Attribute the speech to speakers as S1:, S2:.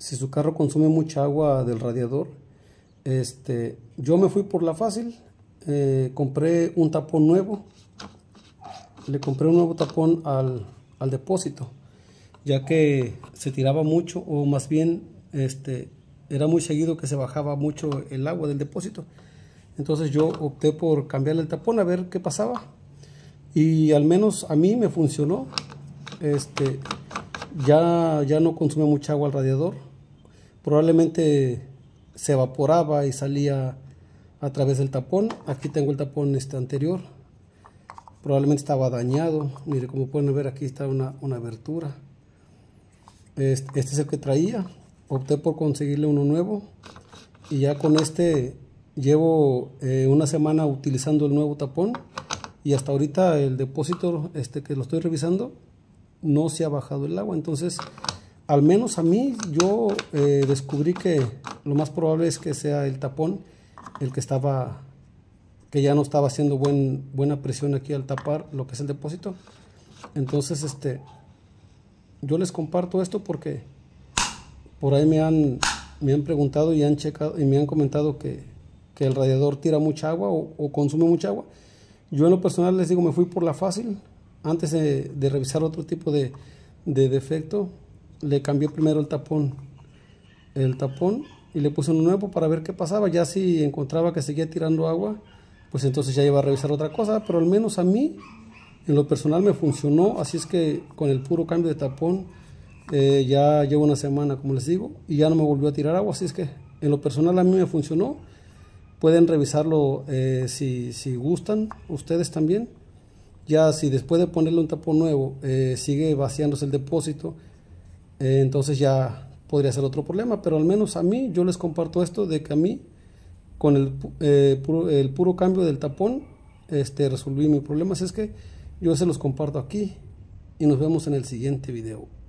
S1: si su carro consume mucha agua del radiador. Este, yo me fui por la fácil, eh, compré un tapón nuevo, le compré un nuevo tapón al, depósito, ya que se tiraba mucho, o más bien este, era muy seguido que se bajaba mucho el agua del depósito. Entonces yo opté por cambiarle el tapón a ver qué pasaba. Y al menos a mí me funcionó. Este, ya, ya no consume mucha agua al radiador probablemente se evaporaba y salía a través del tapón. Aquí tengo el tapón este anterior. Probablemente estaba dañado. Mire, como pueden ver aquí está una, abertura. Este, es el que traía. Opté por conseguirle uno nuevo. Y ya con este llevo eh, una semana utilizando el nuevo tapón. Y hasta ahorita el depósito este, que lo estoy revisando no se ha bajado el agua. Entonces al menos a mí yo eh, descubrí que lo más probable es que sea el tapón el que estaba que ya no estaba haciendo buena presión aquí al tapar lo que es el depósito entonces este yo les comparto esto porque por ahí me han me han preguntado y han checado y me han comentado que, el radiador tira mucha agua o, consume mucha agua yo en lo personal les digo me fui por la fácil antes de, revisar otro tipo de, de defecto le cambió primero el tapón, el tapón y le puso uno nuevo para ver qué pasaba. Ya si encontraba que seguía tirando agua, pues entonces ya iba a revisar otra cosa, pero al menos a mí, en lo personal me funcionó, así es que con el puro cambio de tapón eh, ya llevo una semana, como les digo, y ya no me volvió a tirar agua, así es que en lo personal a mí me funcionó. Pueden revisarlo eh, si, gustan, ustedes también. Ya si después de ponerle un tapón nuevo eh, sigue vaciándose el depósito, entonces ya podría ser otro problema, pero al menos a mí, yo les comparto esto de que a mí, con el, eh, puro, el puro cambio del tapón, este, resolví mi problema, así es que yo se los comparto aquí y nos vemos en el siguiente video.